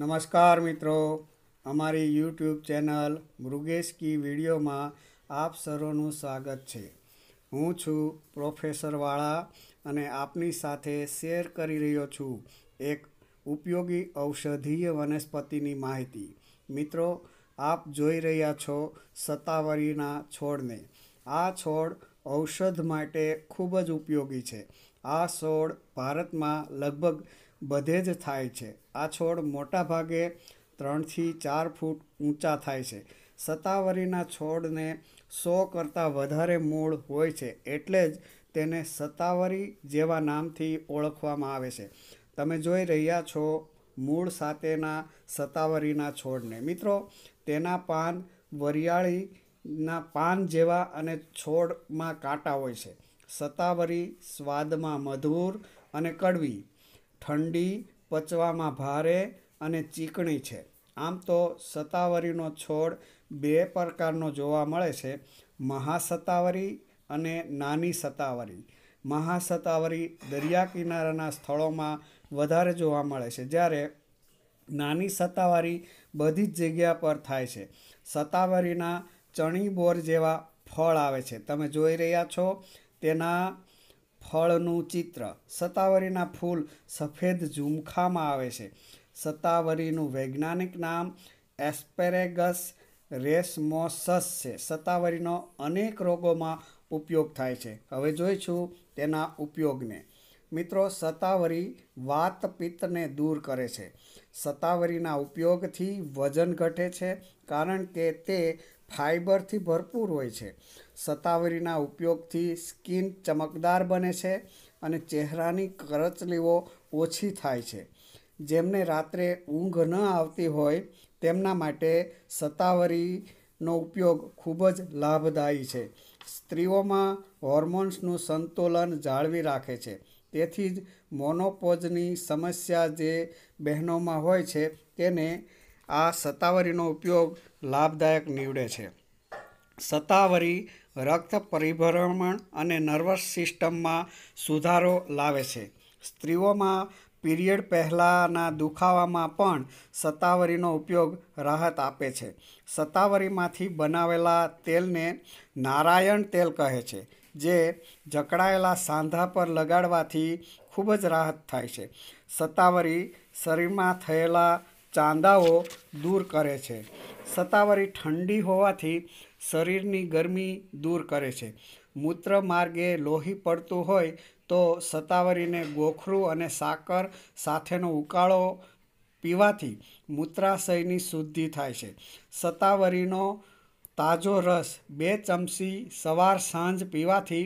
નમસ્કાર મિત્રો અમારી યુટ્યુબ ચેનલ મૃગેશ કી વિડીયોમાં આપ સર્વનું સ્વાગત છે હું છું પ્રોફેસર વાળા અને આપની સાથે શેર કરી રહ્યો છું એક ઉપયોગી ઔષધીય વનસ્પતિની માહિતી મિત્રો આપ જોઈ રહ્યા છો સતાવરીના છોડને આ છોડ ઔષધ માટે ખૂબ જ ઉપયોગી છે આ છોડ ભારતમાં લગભગ બધે જ થાય છે આ છોડ મોટા ભાગે ત્રણથી ચાર ફૂટ ઊંચા થાય છે સતાવરીના છોડને સો કરતાં વધારે મૂળ હોય છે એટલે જ તેને સતાવરી જેવા નામથી ઓળખવામાં આવે છે તમે જોઈ રહ્યા છો મૂળ સાથેના સતાવરીના છોડને મિત્રો તેના પાન વરિયાળીના પાન જેવા અને છોડમાં કાંટા હોય છે સતાવરી સ્વાદમાં મધુર અને કડવી ઠંડી પચવામાં ભારે અને ચીકણી છે આમ તો સતાવરીનો છોડ બે પ્રકારનો જોવા મળે છે મહાસતાવરી અને નાની સતાવરી મહાસતાવરી દરિયા કિનારાના સ્થળોમાં વધારે જોવા મળે છે જ્યારે નાની સતાવારી બધી જ જગ્યા પર થાય છે સતાવરીના ચણી બોર જેવા ફળ આવે છે તમે જોઈ રહ્યા છો તેના ફળનું ચિત્ર સતાવરીના ફૂલ સફેદ ઝુમખામાં આવે છે સતાવરીનું વૈજ્ઞાનિક નામ એસ્પેરેગસ રેસમોસસ છે સતાવરીનો અનેક રોગોમાં ઉપયોગ થાય છે હવે જોઈશું તેના ઉપયોગને મિત્રો સતાવરી વાત પિત્તને દૂર કરે છે સતાવરીના ઉપયોગથી વજન ઘટે છે કારણ કે તે ફાઇબરથી ભરપૂર હોય છે સતાવરીના ઉપયોગથી સ્કિન ચમકદાર બને છે અને ચહેરાની કરચલીઓ ઓછી થાય છે જેમને રાત્રે ઊંઘ ન આવતી હોય તેમના માટે સતાવરીનો ઉપયોગ ખૂબ જ લાભદાયી છે સ્ત્રીઓમાં હોર્મોન્સનું સંતુલન જાળવી રાખે છે તેથી જ મોનોપોઝની સમસ્યા જે બહેનોમાં હોય છે તેને આ સત્તાવરીનો ઉપયોગ લાભદાયક નીવડે છે સત્તાવરી રક્ત પરિભ્રમણ અને નર્વસ સિસ્ટમમાં સુધારો લાવે છે સ્ત્રીઓમાં પીરિયડ પહેલાંના દુખાવામાં પણ સતાવરીનો ઉપયોગ રાહત આપે છે સત્તાવરીમાંથી બનાવેલા તેલને નારાયણ તેલ કહે છે જે જકડાયેલા સાંધા પર લગાડવાથી ખૂબ જ રાહત થાય છે સતાવરી શરીરમાં થયેલા ચાંદાઓ દૂર કરે છે સત્તાવારી ઠંડી હોવાથી શરીરની ગરમી દૂર કરે છે મૂત્ર માર્ગે લોહી પડતું હોય તો સત્તાવરીને ગોખરું અને સાકર સાથેનો ઉકાળો પીવાથી મૂત્રાશયની શુદ્ધિ થાય છે સત્તાવરીનો તાજો રસ બે ચમચી સવાર સાંજ પીવાથી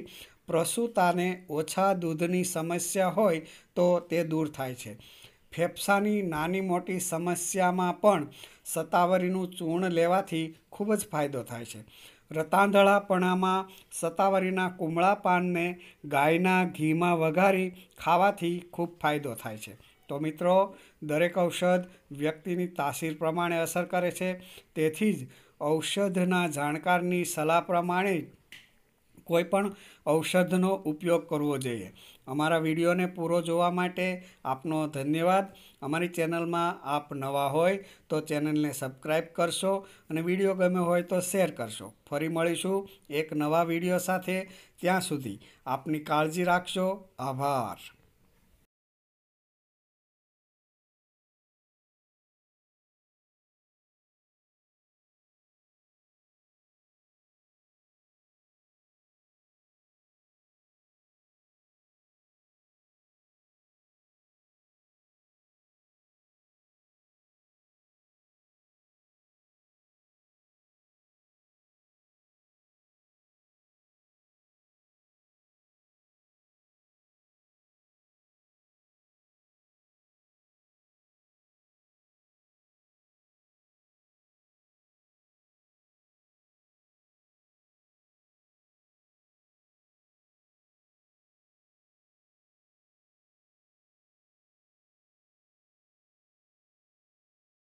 પ્રસૂતાને ઓછા દૂધની સમસ્યા હોય તો તે દૂર થાય છે ફેફસાની નાની મોટી સમસ્યામાં પણ સતાવરીનું ચૂર્ણ લેવાથી ખૂબ જ ફાયદો થાય છે રતાંધળાપણામાં સતાવરીના કુમળા પાનને ગાયના ઘીમાં વઘારી ખાવાથી ખૂબ ફાયદો થાય છે તો મિત્રો દરેક ઔષધ વ્યક્તિની તાસીર પ્રમાણે અસર કરે છે તેથી જ ઔષધના જાણકારની સલાહ પ્રમાણે કોઈપણ ઔષધનો ઉપયોગ કરવો જોઈએ અમારા વિડીયોને પૂરો જોવા માટે આપનો ધન્યવાદ અમારી ચેનલમાં આપ નવા હોય તો ચેનલને સબસ્ક્રાઈબ કરશો અને વિડીયો ગમે હોય તો શેર કરશો ફરી મળીશું એક નવા વિડીયો સાથે ત્યાં સુધી આપની કાળજી રાખશો આભાર